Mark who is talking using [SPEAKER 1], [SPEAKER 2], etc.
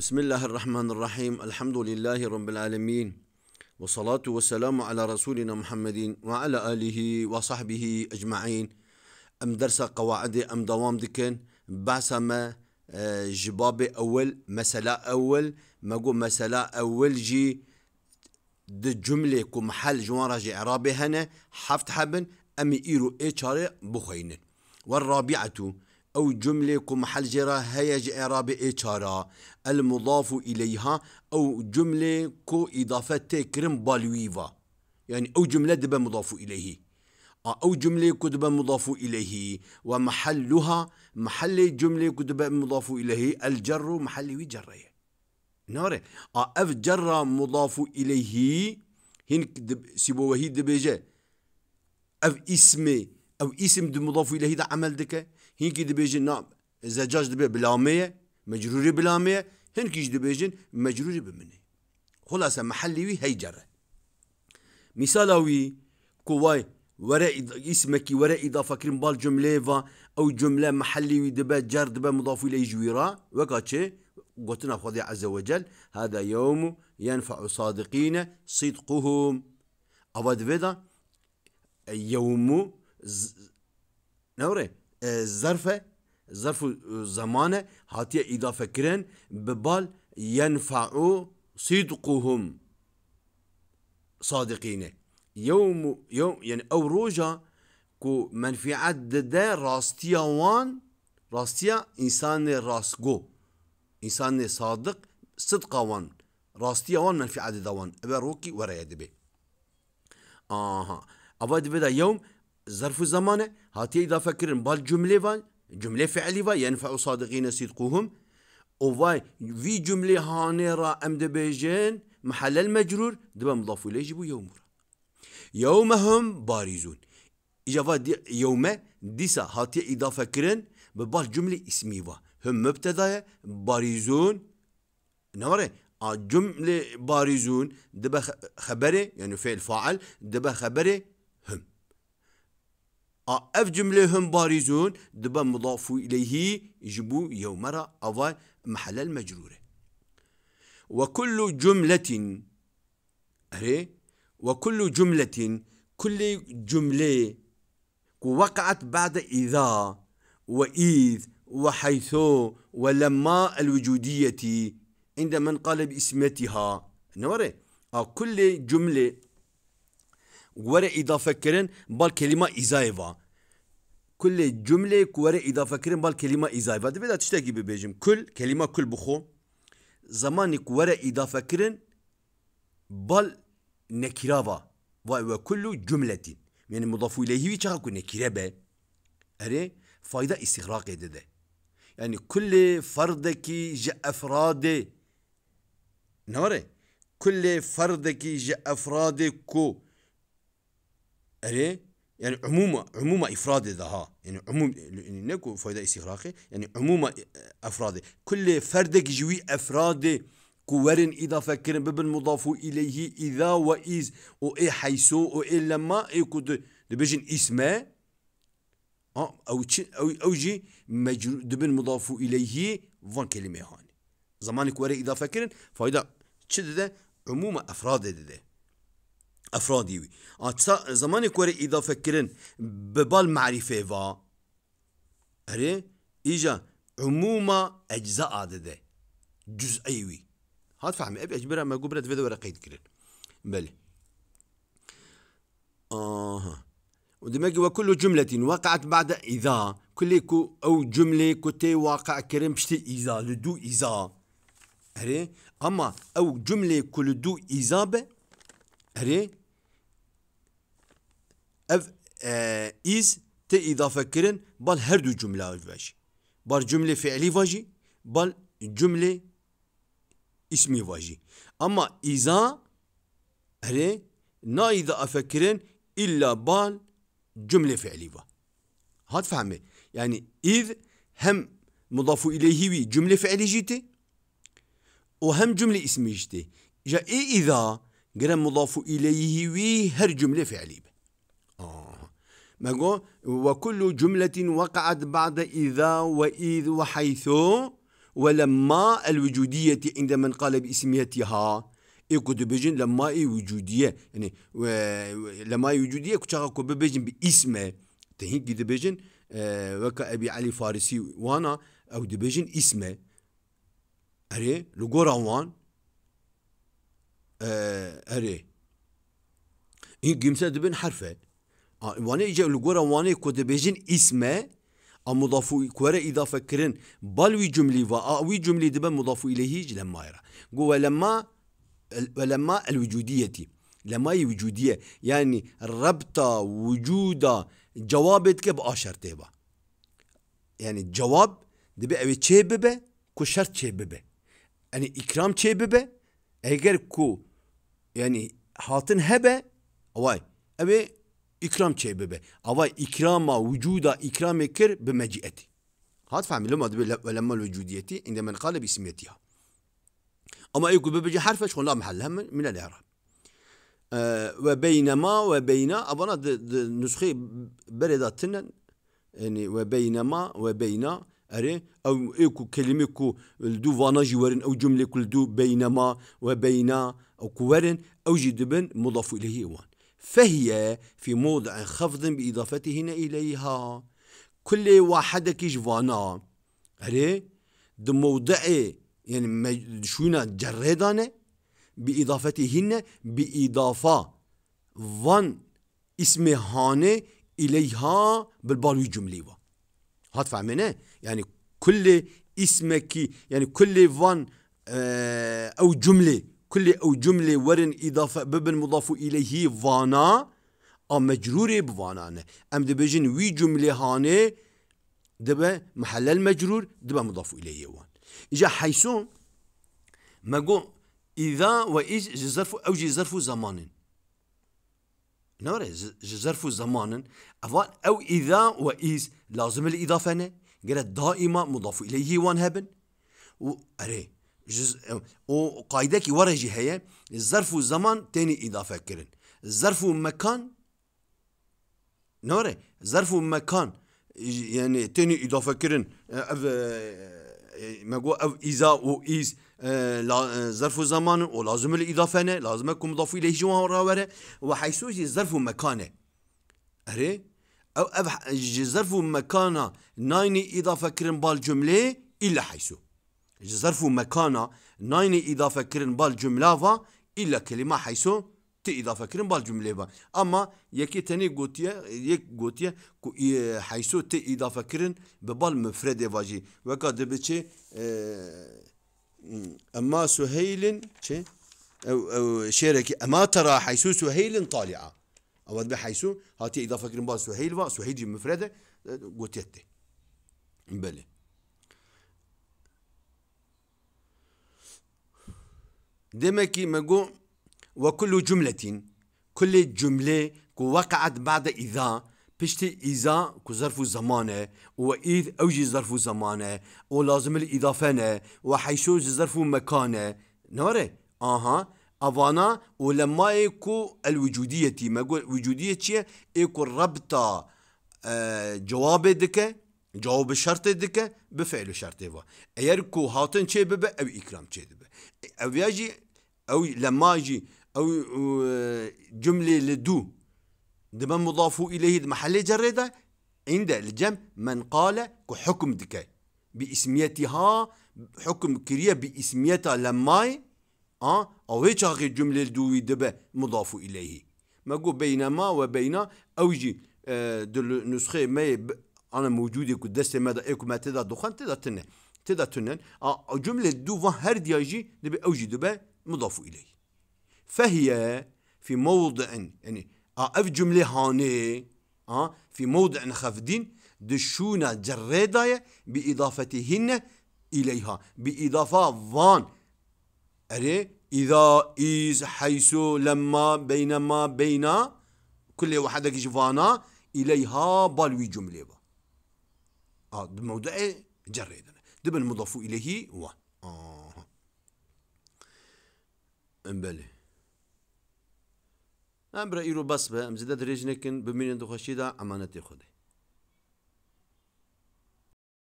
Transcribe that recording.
[SPEAKER 1] بسم الله الرحمن الرحيم الحمد لله رب العالمين والصلاة والسلام على رسولنا محمد وعلى آله وصحبه أجمعين أم درس قواعد أم دوام دكن بعثما جباب أول مسألة أول ما قو مسألة أول جي دي جملة كمحل حل جوان راجع رابي هنا حفت حبن أم إيرو إيشاري بخين والرابعة أو جملة كمحل حلجرة هيج إعراب إيشارة المضاف إليها أو جملة كو إضافة تكرم بالويفا يعني أو جملة دب مضاف إليه آه، أو جملة كتب مضاف إليه ومحلها محل جملة كتب مضاف إليه الجر محل وجره ناره آه، أف جر مضاف إليه هنك دب سيبوه دبجة أف اسم أو اسم مضاف إليه ده عمل دكه هينكي دبيجن نعم زجاج دبي بلامية مجروري بلامية هنكيش دبيجن مجروري بمني خلاصة محلي وي هاي جره مثالا وي كواي وراء اسمك وراء إضافة كريم بال جملة أو جملة محلي وي دبا جر دبا مضاف إليه جويرا وكاتشي قلتنا فضي عز وجل هذا يوم ينفع صادقين صدقهم أبد فيدا يوم ز... نوري الظرف ظرف الزمان هاتیه اضافه کرن ببال ينفعو صدقهم صادقين يوم يوم يعني او روجا كو منفعت ده راستيا وان راستيا انسان راسكو انسان صادق صدقا وان راستيا وان منفعت ده وان ابروكي ورايا دبي اها ابا دبي يوم ظرف زمانه هاتي اذا فكرن بال جملة جملة فعلي وان ينفع صادقين صدقهم وفاي في جملة هاني را أم دبيجين محل المجرور دبا مضاف إليه يجب يوم يومهم بارزون إجابة دي يوم ديسا هاتي إضافة كرن ببال جملة اسمية هم مبتدا بارزون نوري الجملة بارزون دبا خبري يعني فعل فاعل دبا خبري اف جمله هم بارزون دبا مضاف اليه يجبو يومرا اوا محل المجروره وكل جمله اري وكل جمله كل جمله وقعت بعد اذا واذ وحيث ولما الوجوديه عند من قال باسمتها نوري كل جمله وره اضافه کرن بال کلمه ایزایوا کل جمله وره اضافه کرن بال کلمه ایزایوا دی بده تشتکی ببیجم کل کلمه کل بخو زمانی وره اضافه کرن bal nekirava ve ve kullu cümletin. Yani mudafu ileyhi çaka ku nekirebe. Ere fayda istihrak edede. Yani kulli fardaki je efrade. Ne var? E? Kulli fardaki je efrade ku اري يعني عموما عموما افراد ذها يعني عموم يعني نكو فائده استخراقي يعني عموما افراد كل فردك جوي افراد كورن اذا فكر ببن مضاف اليه اذا واذ و اي حيث و اي لما اي كود دبجن اسمه آه، او او او جي مجرور دبن مضاف اليه فان كلمه هاني زمان ورا اذا فكرن فائده تشد عموما افراد ده, ده. افرادی وی آتسا زمانی کوری اضافه کرن ببال معرفه وا اره ایجا عموما اجزاء دده جزئی وی هات فهم اب اجبره ما قبرت فيديو ولا قيد كرين بل اها ودماغي وكل جملة وقعت بعد إذا كل كو أو جملة كتي واقع كريم بشتي إذا لدو إذا أري أما أو جملة كل دو إذا به هري ev e, iz te idafe kirin bal her du cümle vaj. Bal cümle fiili vajı, bal cümle ismi vajı. Ama iza hre na idafe kirin illa bal cümle fiili va. Hat fahmi. Yani iz hem mudafu ileyhi vi cümle fiili jiti o hem cümle ismi jiti. Ja i e iza gire mudafu ileyhi vi her cümle fiili آه. ما وكل جملة وقعت بعد إذا وإذ وحيث ولما الوجودية عند من قال باسميتها إيكوت بجن لما إي وجودية يعني لما إي وجودية كو بجن باسمه تهين كده بجن آه، وكا أبي علي فارسي وانا أو دبيجن اسمه أري لغورا وان آه، أري إن قمسة دبن حرفه وانه ایجا لگورا وانه کد بیجن اسمه مضاف كورا إضافة كرن بل وي جملي و وي جملي دبا مضاف إليه لما يرى جو لما لما الوجودية لما وجودية يعني ربط وجود جوابتك بآشر تيبا يعني الجواب دبا أوي تشيببة كو شرط تشيببة يعني إكرام تشيببة أجر كو يعني حاطن هبة أواي أبي إكرام چه ببه أوا إكراما وجودا إكرام كر بمجيئتي هاد فهم لما ولما الوجوديتي عندما انقال باسميتها أما يقول ببجي حرفش خلا محلها من الإعراب أه وبينما وبينا أبنا نسخي برداتنا يعني وبينما وبينا أري أو إيكو كلمة كو الدو فاناجي ورن أو جملة كل دو بينما وبينا أو كورن أو جدبن مضاف إليه وان فهي في موضع خفض بإضافتهن إليها كل واحدة كجوانا أري دو موضع يعني شونا جردانة بإضافتهن بإضافة فان هانة إليها بالبالوي جمليوة هات فهمنا يعني كل اسمك يعني كل فان آه، أو جملة كل أو جملة ورن إضافة ببن مضاف إليه فانا أم مجرور بفانانه أم دبجن وي جملة هانه دبا محل المجرور دبا مضاف إليه وان إجا حيثو مقو إذا وإذ جزرف أو جزرف زمان نوري جزرف زمان اول أو إذا وإذ لازم الإضافة نه قرأ دائما مضاف إليه وان هبن و أري او قاعده کی ورجی هه ظرف و زمان تنی اضافه کرن ظرف و مکان نوره ظرف و مکان يعني تاني اضافه كرن اف مقو اف اذا و ايز ظرف زمان ولازم الاضافه نه لازم يكون مضاف اليه جوا راوره وحيث ظرف مكانه اري او اف ظرف مكانه ناين اضافه كرن بالجمله الا حيث جزرفو مكانا نايني إضافة كرن بالجملة إلا كلمة حيسو تي إضافة كرن بالجملة أما يكي تاني قوتية يك قوتية حيسو تي إضافة كرن ببال مفرد فاجي وكا دبتشي آه، أما سهيل أو أو شيرك أما ترى حيسو سهيل طالعة أو حيسو هاتي إضافة كرن بال سهيل سهيل مفردة آه، تي بلي دمكي مجو وكل جملة كل جملة كو وقعت بعد إذا بشتي إذا كو ظرف زمانه وإذ أوجي ظرف زمانه ولازم الإضافة وحيشو ظرف مكانه نوري آها أفانا ولما يكو الوجودية ما وجودية إيكو الربطة آه جواب دكه جواب شرط دکه به فعل شرط و اگر کو هاتن چه به او اکرام چه به او یاجی او لما جی او اه، جمله لدو دما مضاف اليه محل جرده عند الجم من قال كحكم دكاي باسميتها حكم كريه باسميتها لماي اه او هيك اخي جمله لدو دبا مضافو اليه ما بينما وبين اوجي آه دل نسخه ما انا موجوده قدس ماذا ايكو ما تدا دخان تدا تنه تدا تنن آه، جمله فان هر دياجي دبي اوجي دبي مضاف اليه فهي في موضع يعني آه، اف جمله هاني اه في موضع خفدين دشونا جريدايا باضافتهن اليها باضافه فان اري اذا ايز حيث لما بينما بين كل واحد فانا اليها بالوي جمله با آه بموضع إيه؟ جر دبن مضاف إليه و آه بله أمبرا إيرو بس بأم زداد رجنكن بمين دخشيدا أمانة خده